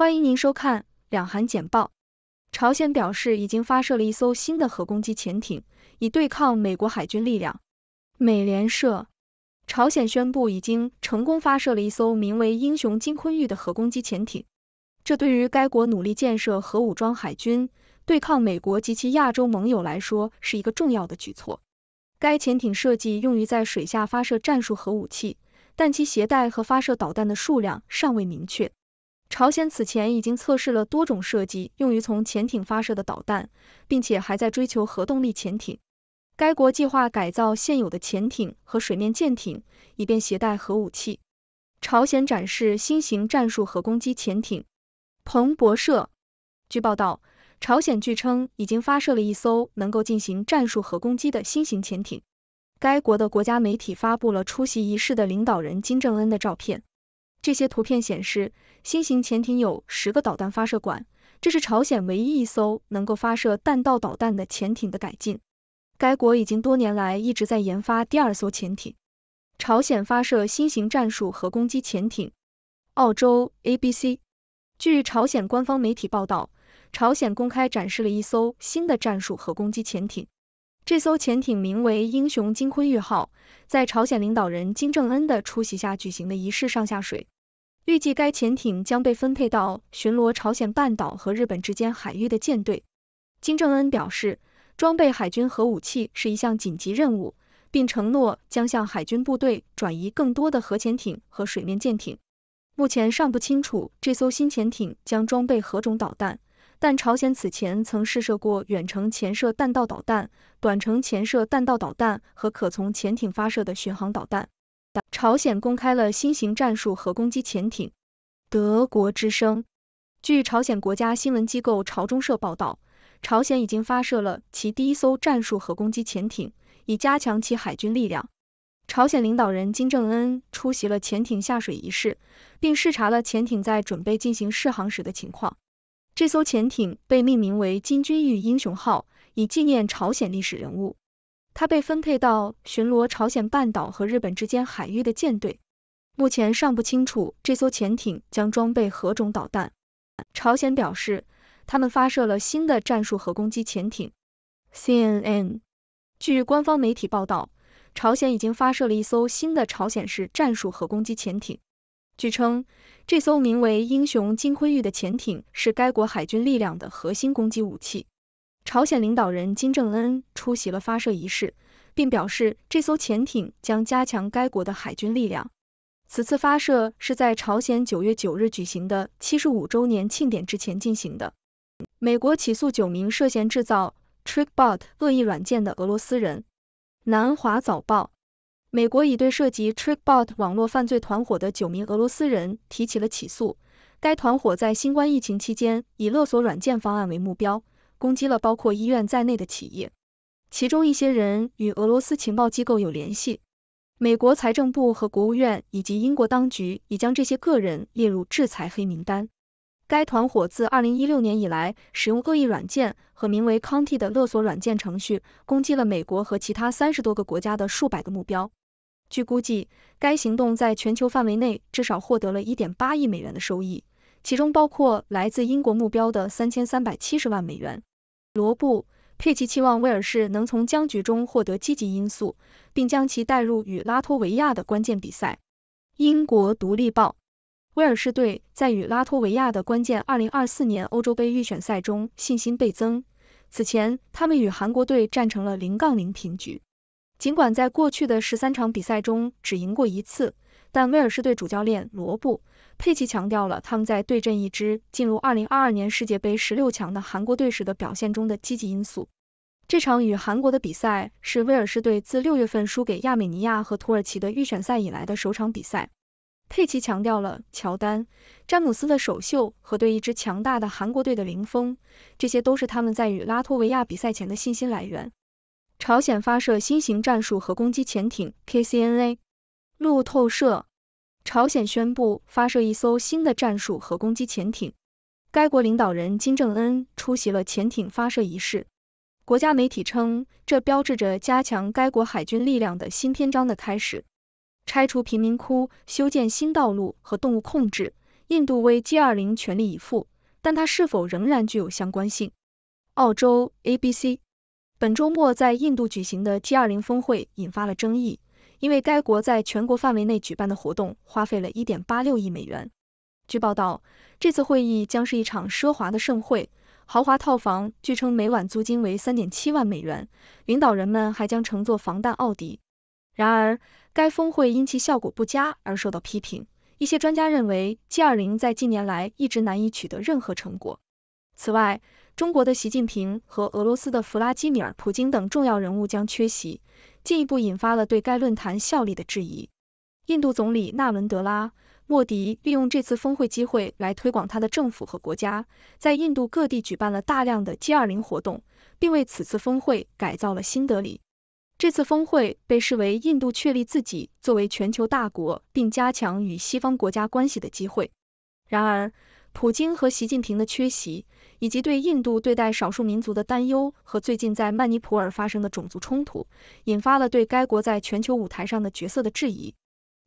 欢迎您收看《两韩简报》。朝鲜表示已经发射了一艘新的核攻击潜艇，以对抗美国海军力量。美联社：朝鲜宣布已经成功发射了一艘名为“英雄金坤玉”的核攻击潜艇。这对于该国努力建设核武装海军、对抗美国及其亚洲盟友来说是一个重要的举措。该潜艇设计用于在水下发射战术核武器，但其携带和发射导弹的数量尚未明确。朝鲜此前已经测试了多种设计用于从潜艇发射的导弹，并且还在追求核动力潜艇。该国计划改造现有的潜艇和水面舰艇，以便携带核武器。朝鲜展示新型战术核攻击潜艇。彭博社据报道，朝鲜据称已经发射了一艘能够进行战术核攻击的新型潜艇。该国的国家媒体发布了出席仪式的领导人金正恩的照片。这些图片显示，新型潜艇有十个导弹发射管，这是朝鲜唯一一艘能够发射弹道导弹的潜艇的改进。该国已经多年来一直在研发第二艘潜艇。朝鲜发射新型战术核攻击潜艇。澳洲 ABC。据朝鲜官方媒体报道，朝鲜公开展示了一艘新的战术核攻击潜艇，这艘潜艇名为“英雄金坤玉号”，在朝鲜领导人金正恩的出席下举行的仪式上下水。预计该潜艇将被分配到巡逻朝鲜半岛和日本之间海域的舰队。金正恩表示，装备海军核武器是一项紧急任务，并承诺将向海军部队转移更多的核潜艇和水面舰艇。目前尚不清楚这艘新潜艇将装备何种导弹，但朝鲜此前曾试射过远程潜射弹道导弹、短程潜射弹道导弹和可从潜艇发射的巡航导弹。朝鲜公开了新型战术核攻击潜艇。德国之声，据朝鲜国家新闻机构朝中社报道，朝鲜已经发射了其第一艘战术核攻击潜艇，以加强其海军力量。朝鲜领导人金正恩出席了潜艇下水仪式，并视察了潜艇在准备进行试航时的情况。这艘潜艇被命名为金军玉英雄号，以纪念朝鲜历史人物。它被分配到巡逻朝鲜半岛和日本之间海域的舰队。目前尚不清楚这艘潜艇将装备何种导弹。朝鲜表示，他们发射了新的战术核攻击潜艇。CNN 据官方媒体报道，朝鲜已经发射了一艘新的朝鲜式战术核攻击潜艇。据称，这艘名为“英雄金辉玉”的潜艇是该国海军力量的核心攻击武器。朝鲜领导人金正恩出席了发射仪式，并表示这艘潜艇将加强该国的海军力量。此次发射是在朝鲜九月九日举行的七十五周年庆典之前进行的。美国起诉九名涉嫌制造 TrickBot 恶意软件的俄罗斯人。南华早报：美国已对涉及 TrickBot 网络犯罪团伙的九名俄罗斯人提起了起诉，该团伙在新冠疫情期间以勒索软件方案为目标。攻击了包括医院在内的企业，其中一些人与俄罗斯情报机构有联系。美国财政部和国务院以及英国当局已将这些个人列入制裁黑名单。该团伙自二零一六年以来，使用恶意软件和名为 “Conti” 的勒索软件程序，攻击了美国和其他三十多个国家的数百个目标。据估计，该行动在全球范围内至少获得了一点八亿美元的收益，其中包括来自英国目标的三千三百七十万美元。罗布·佩奇期望威尔士能从僵局中获得积极因素，并将其带入与拉脱维亚的关键比赛。英国独立报：威尔士队在与拉脱维亚的关键2024年欧洲杯预选赛中信心倍增。此前，他们与韩国队战成了0-0平局。尽管在过去的13场比赛中只赢过一次。但威尔士队主教练罗布·佩奇强调了他们在对阵一支进入二零二二年世界杯十六强的韩国队时的表现中的积极因素。这场与韩国的比赛是威尔士队自六月份输给亚美尼亚和土耳其的预选赛以来的首场比赛。佩奇强调了乔丹·詹姆斯的首秀和对一支强大的韩国队的零封，这些都是他们在与拉脱维亚比赛前的信心来源。朝鲜发射新型战术核攻击潜艇 KCNa。路透社。朝鲜宣布发射一艘新的战术核攻击潜艇，该国领导人金正恩出席了潜艇发射仪式。国家媒体称，这标志着加强该国海军力量的新篇章的开始。拆除贫民窟、修建新道路和动物控制，印度为 G 二零全力以赴，但它是否仍然具有相关性？澳洲 ABC，本周末在印度举行的 G 二零峰会引发了争议。因为该国在全国范围内举办的活动花费了一点八六亿美元。据报道，这次会议将是一场奢华的盛会，豪华套房据称每晚租金为三点七万美元。领导人们还将乘坐防弹奥迪。然而，该峰会因其效果不佳而受到批评。一些专家认为，G20 在近年来一直难以取得任何成果。此外，中国的习近平和俄罗斯的弗拉基米尔·普京等重要人物将缺席，进一步引发了对该论坛效力的质疑。印度总理纳伦德拉·莫迪利用这次峰会机会来推广他的政府和国家，在印度各地举办了大量的 G20 活动，并为此次峰会改造了新德里。这次峰会被视为印度确立自己作为全球大国并加强与西方国家关系的机会。然而，普京和习近平的缺席。以及对印度对待少数民族的担忧和最近在曼尼普尔发生的种族冲突，引发了对该国在全球舞台上的角色的质疑。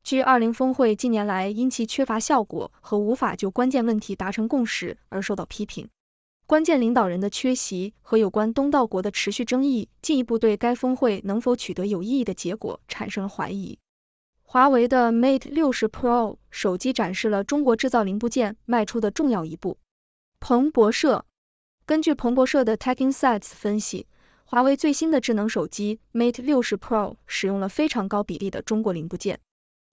g 二零峰会近年来因其缺乏效果和无法就关键问题达成共识而受到批评。关键领导人的缺席和有关东道国的持续争议，进一步对该峰会能否取得有意义的结果产生了怀疑。华为的 Mate 六十 Pro 手机展示了中国制造零部件迈出的重要一步。彭博社根据彭博社的 TechInsights 分析，华为最新的智能手机 Mate 60 Pro 使用了非常高比例的中国零部件。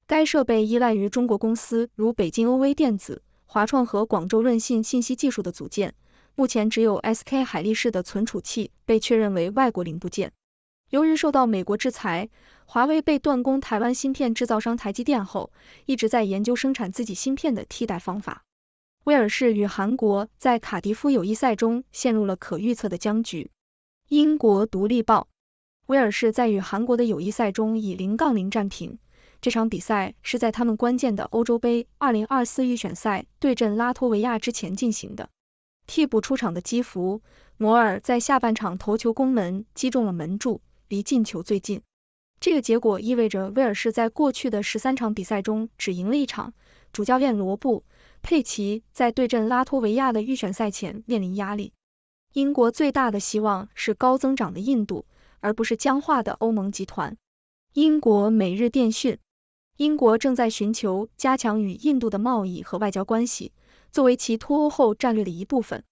该设备依赖于中国公司如北京欧威电子、华创和广州润信信息技术的组件。目前只有 SK 海力士的存储器被确认为外国零部件。由于受到美国制裁，华为被断供台湾芯片制造商台积电后，一直在研究生产自己芯片的替代方法。威尔士与韩国在卡迪夫友谊赛中陷入了可预测的僵局。英国独立报：威尔士在与韩国的友谊赛中以零杠零战平。这场比赛是在他们关键的欧洲杯二零二四预选赛对阵拉脱维亚之前进行的。替补出场的基弗·摩尔在下半场头球攻门，击中了门柱，离进球最近。这个结果意味着威尔士在过去的十三场比赛中只赢了一场。主教练罗布。佩奇在对阵拉脱维亚的预选赛前面临压力。英国最大的希望是高增长的印度，而不是僵化的欧盟集团。英国每日电讯：英国正在寻求加强与印度的贸易和外交关系，作为其脱欧后战略的一部分。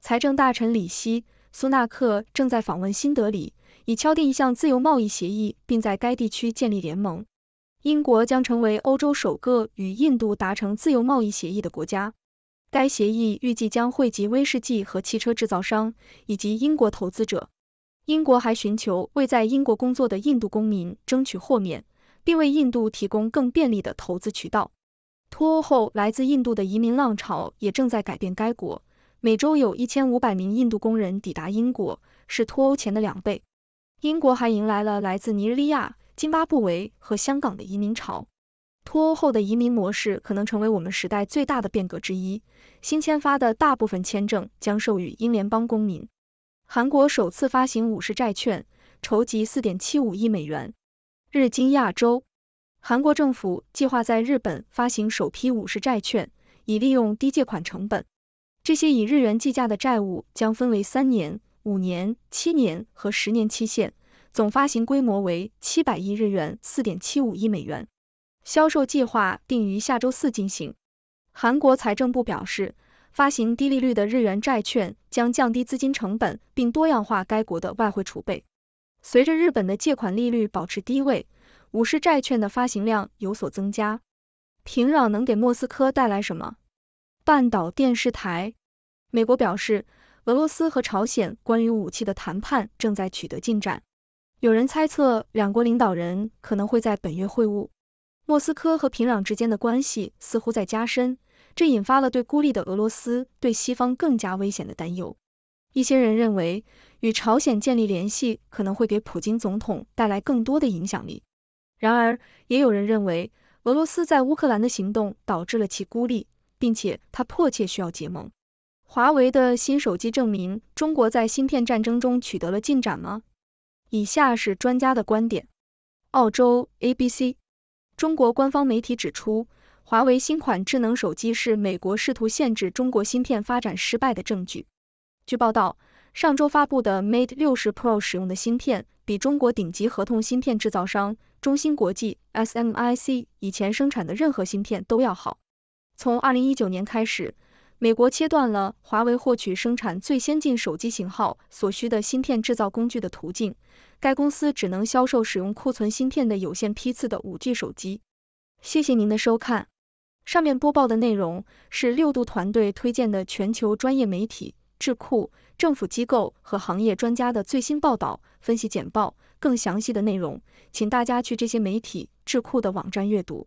财政大臣里希·苏纳克正在访问新德里，以敲定一项自由贸易协议，并在该地区建立联盟。英国将成为欧洲首个与印度达成自由贸易协议的国家。该协议预计将惠及威士忌和汽车制造商以及英国投资者。英国还寻求为在英国工作的印度公民争取豁免，并为印度提供更便利的投资渠道。脱欧后，来自印度的移民浪潮也正在改变该国。每周有一千五百名印度工人抵达英国，是脱欧前的两倍。英国还迎来了来自尼日利亚。津巴布韦和香港的移民潮，脱欧后的移民模式可能成为我们时代最大的变革之一。新签发的大部分签证将授予英联邦公民。韩国首次发行武士债券，筹集四点七五亿美元。日经亚洲，韩国政府计划在日本发行首批武士债券，以利用低借款成本。这些以日元计价的债务将分为三年、五年、七年和十年期限。总发行规模为七百亿日元，四点七五亿美元。销售计划定于下周四进行。韩国财政部表示，发行低利率的日元债券将降低资金成本，并多样化该国的外汇储备。随着日本的借款利率保持低位，五是债券的发行量有所增加。平壤能给莫斯科带来什么？半岛电视台。美国表示，俄罗斯和朝鲜关于武器的谈判正在取得进展。有人猜测，两国领导人可能会在本月会晤。莫斯科和平壤之间的关系似乎在加深，这引发了对孤立的俄罗斯对西方更加危险的担忧。一些人认为，与朝鲜建立联系可能会给普京总统带来更多的影响力。然而，也有人认为，俄罗斯在乌克兰的行动导致了其孤立，并且它迫切需要结盟。华为的新手机证明中国在芯片战争中取得了进展吗？以下是专家的观点。澳洲 ABC 中国官方媒体指出，华为新款智能手机是美国试图限制中国芯片发展失败的证据。据报道，上周发布的 Mate 60 Pro 使用的芯片比中国顶级合同芯片制造商中芯国际 （SMIC） 以前生产的任何芯片都要好。从2019年开始。美国切断了华为获取生产最先进手机型号所需的芯片制造工具的途径，该公司只能销售使用库存芯片的有限批次的五 G 手机。谢谢您的收看，上面播报的内容是六度团队推荐的全球专业媒体、智库、政府机构和行业专家的最新报道、分析简报。更详细的内容，请大家去这些媒体、智库的网站阅读。